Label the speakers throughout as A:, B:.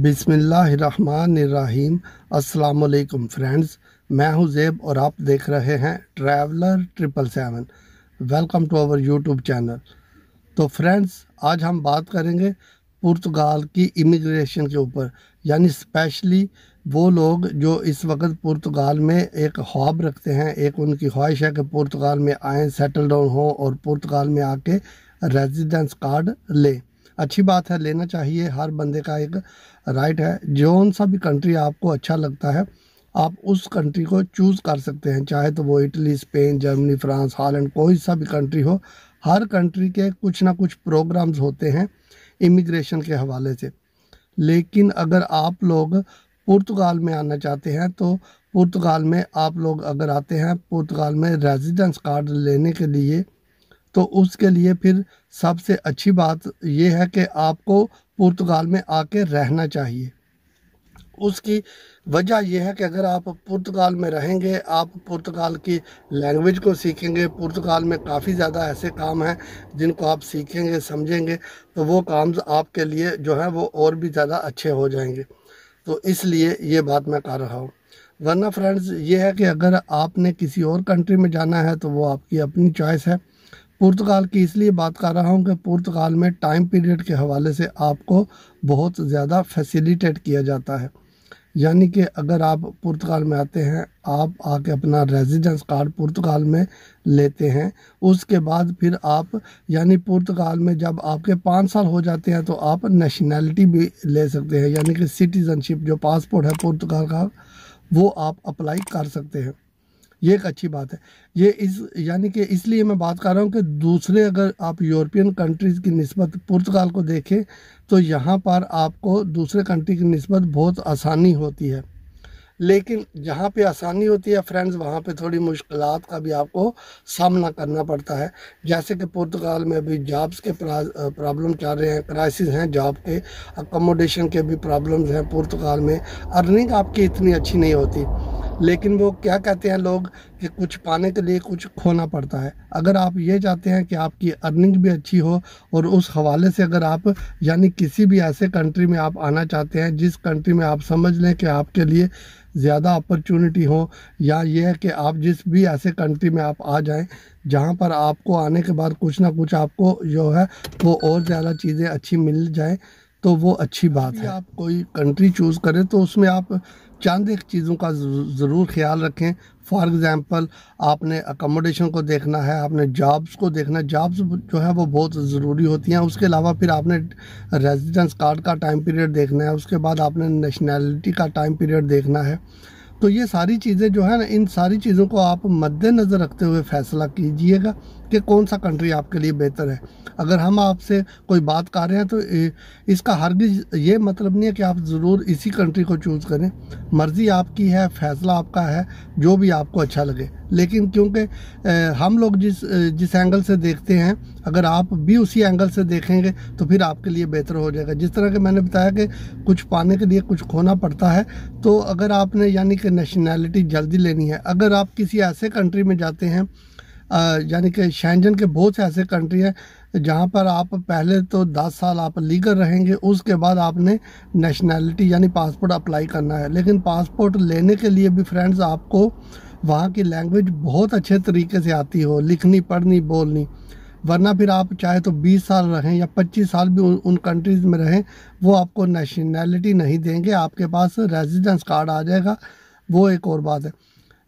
A: बिसमीम् अल्लाम फ्रेंड्स मैं हूं जेब और आप देख रहे हैं traveller triple seven welcome to our YouTube channel तो फ्रेंड्स आज हम बात करेंगे पुर्तगाल की इमिग्रेशन के ऊपर यानी स्पेशली वो लोग जो इस वक्त पुर्तगाल में एक ख्वाब रखते हैं एक उनकी ख्वाहिश है कि पुर्तगाल में आएँ सेटल डाउन हों और पुर्तगाल में आके रेजिडेंस कार्ड लें अच्छी बात है लेना चाहिए हर बंदे का एक राइट है जौन सा भी कंट्री आपको अच्छा लगता है आप उस कंट्री को चूज़ कर सकते हैं चाहे तो वो Italy Spain Germany France Holland कोई सा भी कंट्री हो हर कंट्री के कुछ ना कुछ प्रोग्राम्स होते हैं इमिग्रेशन के हवाले से लेकिन अगर आप लोग पुर्तगाल में आना चाहते हैं तो पुर्तगाल में आप लोग अगर आते हैं पुर्तगाल में रेजिडेंस कार्ड लेने के लिए तो उसके लिए फिर सबसे अच्छी बात यह है कि आपको पुर्तगाल में आके रहना चाहिए उसकी वजह यह है कि अगर आप पुर्तगाल में रहेंगे आप पुर्तगाल की लैंग्वेज को सीखेंगे पुर्तगाल में काफ़ी ज़्यादा ऐसे काम हैं जिनको आप सीखेंगे समझेंगे तो वो काम आपके लिए जो है वो और भी ज़्यादा अच्छे हो जाएंगे तो इसलिए ये बात मैं कर रहा हूँ वरना फ्रेंड्स ये है कि अगर आपने किसी और कंट्री में जाना है तो वो आपकी अपनी चॉइस है पुर्तगाल की इसलिए बात कर रहा हूँ कि पुर्तगाल में टाइम पीरियड के हवाले से आपको बहुत ज़्यादा फैसिलिटेट किया जाता है यानी कि अगर आप पुर्तगाल में आते हैं आप आके अपना रेजिडेंस कार्ड पुर्तगाल में लेते हैं उसके बाद फिर आप यानी पुर्तगाल में जब आपके पाँच साल हो जाते हैं तो आप नेशनैलिटी भी ले सकते हैं यानी कि सिटीज़नशिप जो पासपोर्ट है पुर्तगाल का वो आप अप्लाई कर सकते हैं ये एक अच्छी बात है ये इस यानी कि इसलिए मैं बात कर रहा हूँ कि दूसरे अगर आप यूरोपियन कंट्रीज़ की नस्बत पुर्तगाल को देखें तो यहाँ पर आपको दूसरे कंट्री की नस्बत बहुत आसानी होती है लेकिन जहाँ पे आसानी होती है फ्रेंड्स वहाँ पे थोड़ी मुश्किल का भी आपको सामना करना पड़ता है जैसे कि पुर्तगाल में अभी जॉब्स के प्रॉब्लम चल रहे हैं क्राइसिस हैं जॉब के अकोमोडेशन के भी प्रॉब्लम्स हैं पुर्तगाल में अर्निंग आपकी इतनी अच्छी नहीं होती लेकिन वो क्या कहते हैं लोग कि कुछ पाने के लिए कुछ खोना पड़ता है अगर आप ये चाहते हैं कि आपकी अर्निंग भी अच्छी हो और उस हवाले से अगर आप यानी किसी भी ऐसे कंट्री में आप आना चाहते हैं जिस कंट्री में आप समझ लें कि आपके लिए ज़्यादा अपॉर्चुनिटी हो या ये है कि आप जिस भी ऐसे कंट्री में आप आ जाएं जहाँ पर आपको आने के बाद कुछ ना कुछ आपको जो है वो और ज़्यादा चीज़ें अच्छी मिल जाएं तो वो अच्छी बात है आप कोई कंट्री चूज़ करें तो उसमें आप चंद एक चीज़ों का ज़रूर ख्याल रखें फॉर एग्ज़ाम्पल आपने अकोमोडेशन को देखना है आपने जॉब्स को देखना है जॉब्स जो है वो बहुत ज़रूरी होती हैं उसके अलावा फिर आपने रेजिडेंस कार्ड का टाइम पीरियड देखना है उसके बाद आपने नेशनैलिटी का टाइम पीरियड देखना है तो ये सारी चीज़ें जो है ना इन सारी चीज़ों को आप मद्देनज़र रखते हुए फ़ैसला कीजिएगा कि कौन सा कंट्री आपके लिए बेहतर है अगर हम आपसे कोई बात कर रहे हैं तो इसका हरगिज ये मतलब नहीं है कि आप ज़रूर इसी कंट्री को चूज़ करें मर्ज़ी आपकी है फैसला आपका है जो भी आपको अच्छा लगे लेकिन क्योंकि हम लोग जिस जिस एंगल से देखते हैं अगर आप भी उसी एंगल से देखेंगे तो फिर आपके लिए बेहतर हो जाएगा जिस तरह के मैंने बताया कि कुछ पाने के लिए कुछ खोना पड़ता है तो अगर आपने यानी कि नेशनैलिटी जल्दी लेनी है अगर आप किसी ऐसे कंट्री में जाते हैं यानी कि शैंजन के बहुत से ऐसे कंट्री हैं जहाँ पर आप पहले तो 10 साल आप लीगल रहेंगे उसके बाद आपने नेशनैलिटी यानी पासपोर्ट अप्लाई करना है लेकिन पासपोर्ट लेने के लिए भी फ्रेंड्स आपको वहाँ की लैंग्वेज बहुत अच्छे तरीके से आती हो लिखनी पढ़नी बोलनी वरना फिर आप चाहे तो 20 साल रहें या 25 साल भी उन कंट्रीज़ में रहें वो आपको नेशनैलिटी नहीं देंगे आपके पास रेजिडेंस कार्ड आ जाएगा वो एक और बात है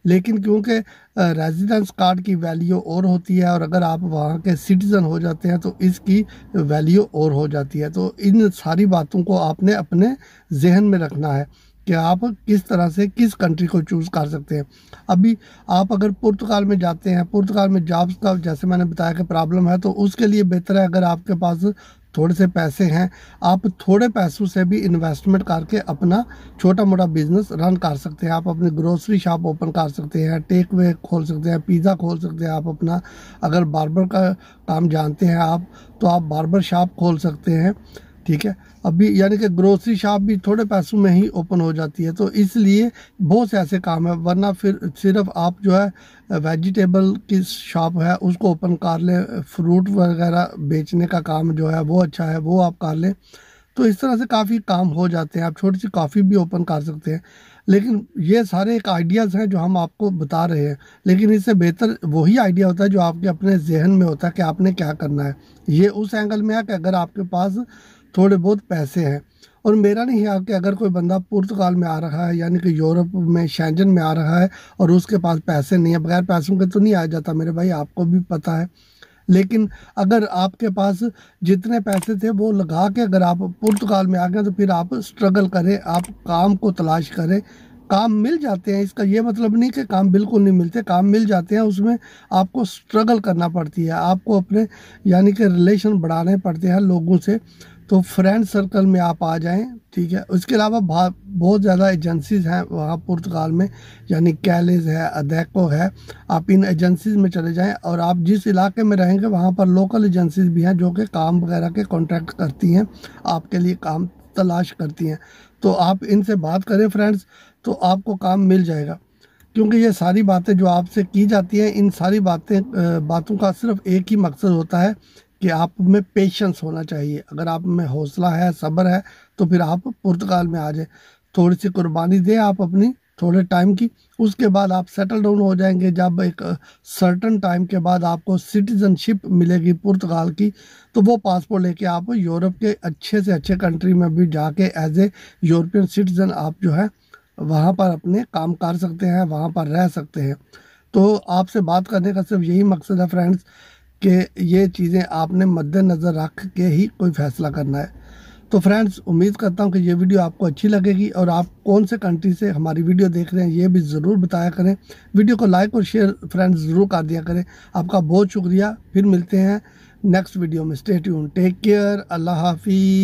A: लेकिन क्योंकि रेजिडेंस कार्ड की वैल्यू और होती है और अगर आप वहाँ के सिटीज़न हो जाते हैं तो इसकी वैल्यू और हो जाती है तो इन सारी बातों को आपने अपने जहन में रखना है कि आप किस तरह से किस कंट्री को चूज़ कर सकते हैं अभी आप अगर पुर्तगाल में जाते हैं पुर्तगाल में जॉब्स का जैसे मैंने बताया कि प्रॉब्लम है तो उसके लिए बेहतर है अगर आपके पास थोड़े से पैसे हैं आप थोड़े पैसों से भी इन्वेस्टमेंट करके अपना छोटा मोटा बिजनेस रन कर सकते हैं आप अपनी ग्रोसरी शॉप ओपन कर सकते हैं टेक वे खोल सकते हैं पिज़्ज़ा खोल सकते हैं आप अपना अगर बार्बर का काम जानते हैं आप तो आप बार्बर शॉप खोल सकते हैं ठीक है अभी यानी कि ग्रोसरी शॉप भी थोड़े पैसों में ही ओपन हो जाती है तो इसलिए बहुत से ऐसे काम है वरना फिर सिर्फ आप जो है वेजिटेबल की शॉप है उसको ओपन कर लें फ्रूट वगैरह बेचने का काम जो है वो अच्छा है वो आप कर लें तो इस तरह से काफ़ी काम हो जाते हैं आप छोटी सी कॉफ़ी भी ओपन कर सकते हैं लेकिन ये सारे एक आइडियाज़ हैं जो हम आपको बता रहे हैं लेकिन इससे बेहतर वही आइडिया होता है जो आपके अपने जहन में होता है कि आपने क्या करना है ये उस एंगल में है कि अगर आपके पास थोड़े बहुत पैसे हैं और मेरा नहीं ख्याल कि अगर कोई बंदा पुर्तगाल में आ रहा है यानी कि यूरोप में शैंजन में आ रहा है और उसके पास पैसे नहीं है बगैर पैसों के तो नहीं आ जाता मेरे भाई आपको भी पता है लेकिन अगर आपके पास जितने पैसे थे वो लगा के अगर आप पुर्तगाल में आ गए तो फिर आप स्ट्रगल करें आप काम को तलाश करें काम मिल जाते हैं इसका ये मतलब नहीं कि काम बिल्कुल नहीं मिलते काम मिल जाते हैं उसमें आपको स्ट्रगल करना पड़ती है आपको अपने यानी कि रिलेशन बढ़ाने पड़ते हैं लोगों से तो फ्रेंड सर्कल में आप आ जाएं ठीक है उसके अलावा बहुत ज़्यादा एजेंसीज हैं वहाँ पुर्तगाल में यानी कैलेज है अदैको है आप इन एजेंसीज में चले जाएं और आप जिस इलाके में रहेंगे वहाँ पर लोकल एजेंसीज भी हैं जो कि काम वगैरह के कॉन्ट्रैक्ट करती हैं आपके लिए काम तलाश करती हैं तो आप इनसे बात करें फ्रेंड्स तो आपको काम मिल जाएगा क्योंकि ये सारी बातें जो आपसे की जाती हैं इन सारी बातें बातों का सिर्फ एक ही मकसद होता है कि आप में पेशेंस होना चाहिए अगर आप में हौसला है सब्र है तो फिर आप पुर्तगाल में आ जाए थोड़ी सी कुर्बानी दें आप अपनी थोड़े टाइम की उसके बाद आप सेटल डाउन हो जाएंगे जब एक सर्टन टाइम के बाद आपको सिटीजनशिप मिलेगी पुर्तगाल की तो वो पासपोर्ट लेके आप यूरोप के अच्छे से अच्छे कंट्री में भी जाके एज ए यूरोपियन सिटीज़न आप जो है वहाँ पर अपने काम कर सकते हैं वहाँ पर रह सकते हैं तो आपसे बात करने का सिर्फ यही मकसद है फ्रेंड्स कि ये चीज़ें आपने मद्दनज़र रख के ही कोई फैसला करना है तो फ्रेंड्स उम्मीद करता हूँ कि ये वीडियो आपको अच्छी लगेगी और आप कौन से कंट्री से हमारी वीडियो देख रहे हैं ये भी ज़रूर बताया करें वीडियो को लाइक और शेयर फ्रेंड्स ज़रूर कर दिया करें आपका बहुत शुक्रिया फिर मिलते हैं नेक्स्ट वीडियो में स्टेट यून टेक केयर अल्लाह हाफिज़